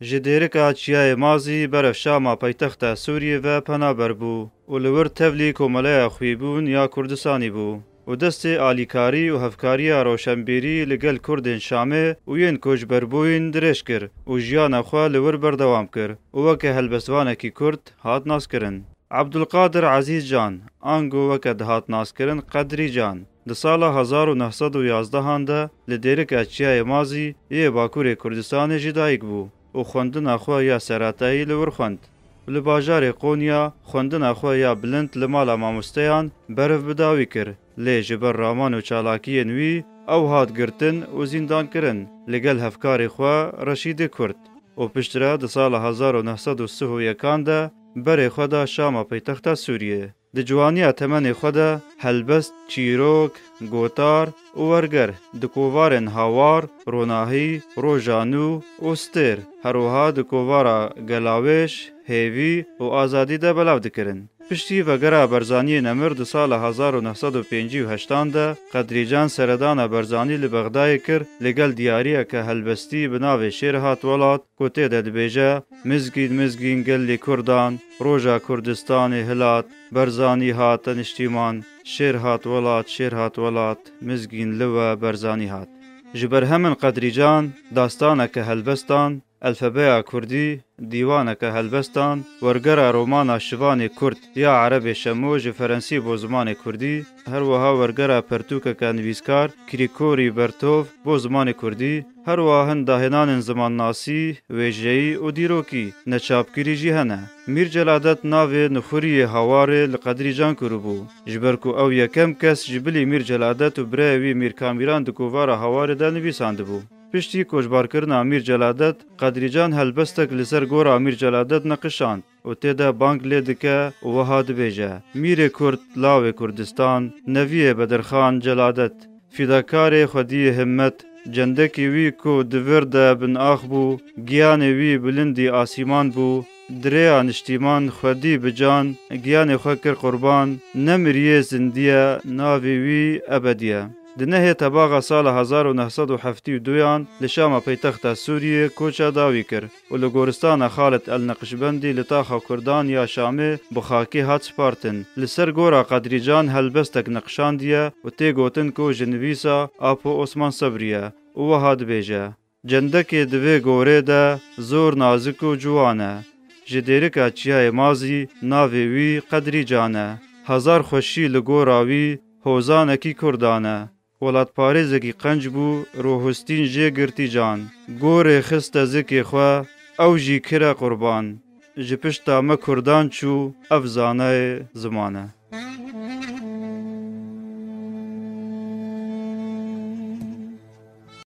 ji dêrika Çiyayê Mazî berevşama paytexta Sûriyê ve penaber bû û li wir tevlî komeleya xwîbûn ya Kurdistanî bû. û destê alîkarî û hevkariya roşenbîrî li gel Kurdên Şamê û yên koçberboyên dirêj kir û jiyana xwe li wir berdewam kir û weke helbestvanekî Kurd hat naskirin. Abdulqadir Aziz Can, ango weke dihat naskirin qedrî can. Di sala 1911 de li dêrika Çiyayê Mazî yê Bakurê Kurdistanê jî dayîk bû. û xwendina xwe ya serateyî li wir xwend li bajarê qonya xwendina xwe ya bilind li mala mamosteyan beriv bidawî kir lê ji ber raman û çalakiyên wî ew hat girtin û zîndan kirin li gel hevkarê xwe reşîdê kurd û piştre di sala 1901 de berê xwe da şama paytexta Sûriyê د جوانی اتمن خود هلبست چیروک گوتار ورگر د کووارن هاوار روناهی روجانو اوستر هروها د کووارا گلاوش هیوی او آزادی ده بلاو دکرن پشتی و گرا برزانی نمر د سال 1958 د قدریجان سردان برزانی ل بغدای کر لګل دیاریه که هلبستی بناو شیر هات ولات کوته د دبیجه مزګید مزګین ګل ل کوردان روجا کوردستان هلات برزانی هات نشتیمان شیر هات ولات شیر هات ولات مزګین لو برزانی هات جبر همن قدریجان داستانه که هلبستان الفبیا کوردی دیوانەکە هەلبەستان وەرگەرە ڕۆمانە شوانی کورد یا عەرەبێ شەمۆ ji فەرەنسی بۆ زمانی کوردی هەروەها وەرگەرە پەرتوکەکە نوویستکار کریکۆری بەرتۆف بۆ زمانی کوردی هەروە هەنداهێنانن زمانناسی وێژەیی و دیرۆکی نەچاپگیریژی هەنە میرجەلادەت ناوێ نخوری هەوارێ لە قەدریجان کوروبوو ژبەرکو ئەو یەکەم کەس جبلی میرجەلادەت و برایەوی میرکامیران دکوڤارە هەوارێدا نویساند بوو پشتی کۆژبارکردن ئامیر جەلادەت قەدریجان هەلبەستێک لەسەر گۆڕ ئامیر جەلادەت نەقشاند و تێدا بانک لێ دکە وەها دبێژە میرێ کورد لاوێ کوردستان نەویە بەدرخان جەلادەت فیداکارێ خودیە همەت جندەکی وی کو دڤردە بنئاخ بوو گیانێ وی بلندی ئاسیمان بوو دریا نیشتیمان خودی بجان گیانێ خۆ کرد قوربان نەمریە زندیە ناوی وی ئەبەدیە دنه تباغا سال 1972 یان لشام پیتخت سوریه کوچا داوی کر و لګورستان خالد النقشبندی لتاخه کردان یا شامه بخاکی هات سپارتن لسر ګورا قدریجان هلبستک نقشاندیه و تی ګوتن کو جنویسا اپو عثمان صبریه او وهاد بیجه جندکې د وی ګورې ده زور نازک او جوانه جدیرکا چیای مازی ناوی وی قدری جانه هزار خوشی لګوراوی هوزانه کی کردانه وڵاتپارێزێکی قەنج بوو ڕۆهستین ژێگرتی جان گۆرێ خستە زکێ خوا ئەو ژی کرە قوربان ji pişta me Kurdan çû ev zanaye zimane.